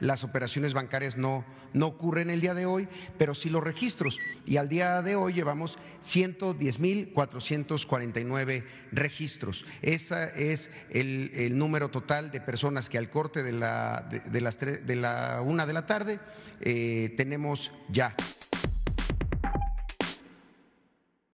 Las operaciones bancarias no, no ocurren el día de hoy, pero sí los registros. Y al día de hoy llevamos 110.449 registros. Ese es el, número total de personas que al corte de la, de, las, de la una de la tarde eh, tenemos ya.